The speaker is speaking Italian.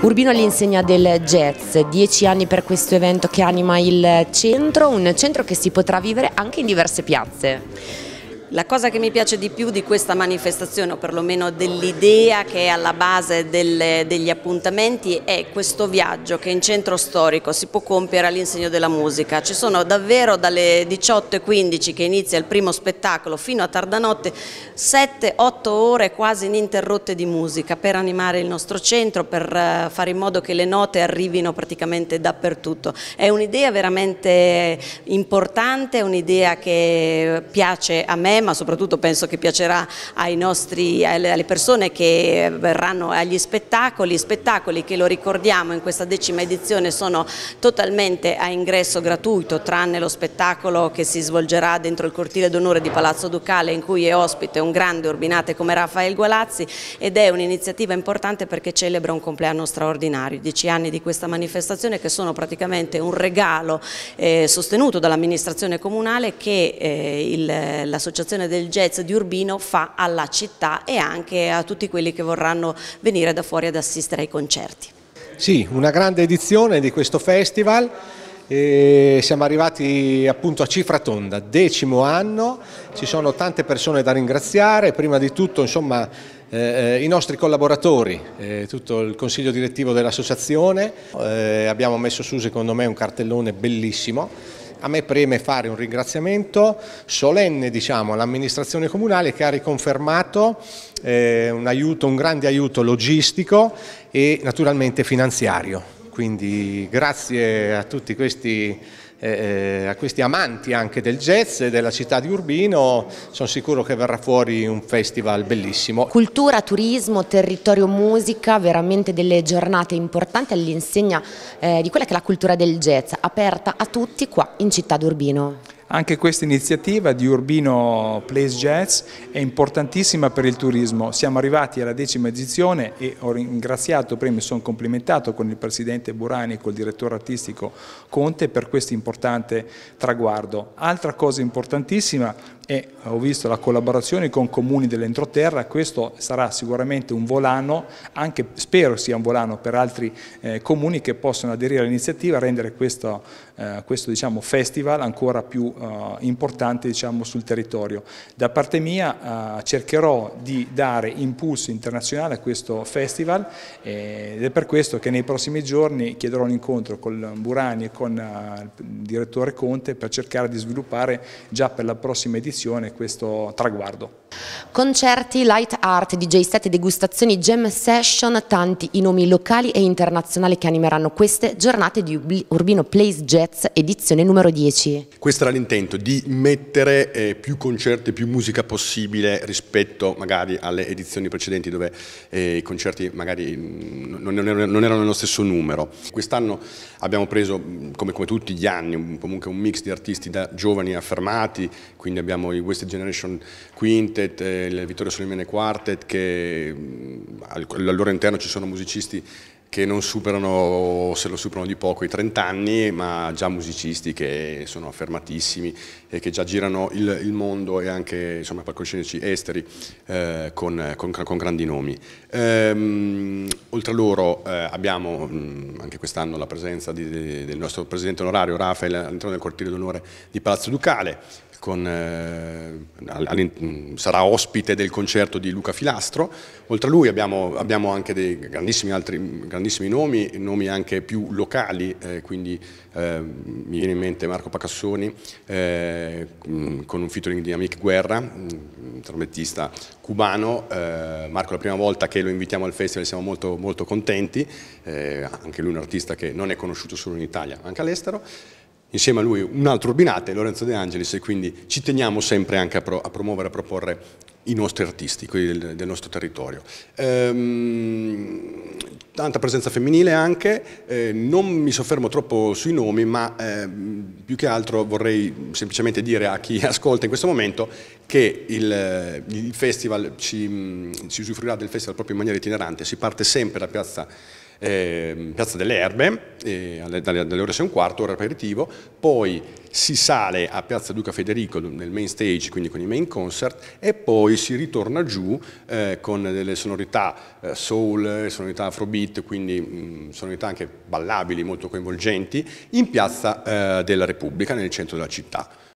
Urbino all'insegna del jazz, dieci anni per questo evento che anima il centro, un centro che si potrà vivere anche in diverse piazze. La cosa che mi piace di più di questa manifestazione, o perlomeno dell'idea che è alla base delle, degli appuntamenti, è questo viaggio che in centro storico si può compiere all'insegno della musica. Ci sono davvero dalle 18.15 che inizia il primo spettacolo fino a tardanotte 7-8 ore quasi ininterrotte di musica per animare il nostro centro, per eh, fare in modo che le note arrivino praticamente dappertutto. È un'idea veramente importante, è un'idea che piace a me ma soprattutto penso che piacerà nostri, alle persone che verranno agli spettacoli, spettacoli che lo ricordiamo in questa decima edizione sono totalmente a ingresso gratuito tranne lo spettacolo che si svolgerà dentro il cortile d'onore di Palazzo Ducale in cui è ospite un grande urbinate come Raffaele Gualazzi ed è un'iniziativa importante perché celebra un compleanno straordinario, dieci anni di questa manifestazione che sono praticamente un regalo eh, sostenuto dall'amministrazione comunale che eh, l'associazione manifestazione del jazz di Urbino fa alla città e anche a tutti quelli che vorranno venire da fuori ad assistere ai concerti. Sì, una grande edizione di questo festival. E siamo arrivati appunto a cifra tonda, decimo anno, ci sono tante persone da ringraziare, prima di tutto insomma, eh, i nostri collaboratori, eh, tutto il consiglio direttivo dell'associazione, eh, abbiamo messo su secondo me un cartellone bellissimo a me preme fare un ringraziamento solenne diciamo, all'amministrazione comunale che ha riconfermato eh, un, aiuto, un grande aiuto logistico e naturalmente finanziario. Quindi grazie a tutti questi eh, eh, a questi amanti anche del jazz e della città di Urbino, sono sicuro che verrà fuori un festival bellissimo. Cultura, turismo, territorio, musica, veramente delle giornate importanti all'insegna eh, di quella che è la cultura del jazz, aperta a tutti qua in città d'Urbino. Anche questa iniziativa di Urbino Place Jazz è importantissima per il turismo. Siamo arrivati alla decima edizione e ho ringraziato, prima mi sono complimentato con il presidente Burani e col direttore artistico Conte per questo importante traguardo. Altra cosa importantissima, e ho visto la collaborazione con comuni dell'entroterra, questo sarà sicuramente un volano, anche spero sia un volano per altri eh, comuni che possono aderire all'iniziativa e rendere questo, eh, questo diciamo, festival ancora più eh, importante diciamo, sul territorio. Da parte mia eh, cercherò di dare impulso internazionale a questo festival eh, ed è per questo che nei prossimi giorni chiederò un incontro con Burani e con eh, il direttore Conte per cercare di sviluppare già per la prossima edizione missione questo traguardo. Concerti, light art, DJ set, degustazioni, jam session, tanti i nomi locali e internazionali che animeranno queste giornate di Urbino Place Jazz edizione numero 10. Questo era l'intento, di mettere eh, più concerti e più musica possibile rispetto magari alle edizioni precedenti dove eh, i concerti magari mm, non, non, erano nello stesso numero. Quest'anno abbiamo preso, mm, come, come tutti gli anni, comunque un mix di artisti da giovani affermati, quindi abbiamo abbiamo i West Generation Quintet, eh, il Vittorio Solimene Quartet, che mm, al loro interno ci sono musicisti che non superano, se lo superano di poco, i 30 anni, ma già musicisti che sono affermatissimi e che già girano il, il mondo e anche insomma, palcoscenici esteri eh, con, con, con, grandi nomi. Ehm, oltre a loro eh, abbiamo mh, mm, anche quest'anno la presenza di, di, del nostro presidente onorario Rafael all'interno del cortile d'onore di Palazzo Ducale, con, eh, sarà ospite del concerto di Luca Filastro. Oltre a lui abbiamo, abbiamo anche dei grandissimi, altri, grandissimi nomi, nomi anche più locali, eh, quindi eh, mi viene in mente Marco Pacassoni eh, con un featuring di Amic Guerra, un trombettista cubano. Eh, Marco la prima volta che lo invitiamo al festival, siamo molto, molto contenti, eh, anche lui è un artista che non è conosciuto solo in Italia, ma anche all'estero insieme a lui un altro Urbinate, Lorenzo De Angelis, e quindi ci teniamo sempre anche a, pro, a promuovere, a proporre i nostri artisti, quelli del, del nostro territorio. Ehm, tanta presenza femminile anche, eh, non mi soffermo troppo sui nomi, ma eh, più che altro vorrei semplicemente dire a chi ascolta in questo momento che il, il festival, ci, mm, si usufruirà del festival proprio in maniera itinerante, si parte sempre da piazza eh, Piazza delle Erbe, eh, alle, dalle, dalle, ore 6 e un quarto, ora aperitivo, poi si sale a Piazza Duca Federico nel main stage, quindi con i main concert, e poi si ritorna giù eh, con delle sonorità eh, soul, sonorità afrobeat, quindi mh, mm, sonorità anche ballabili, molto coinvolgenti, in Piazza eh, della Repubblica, nel centro della città.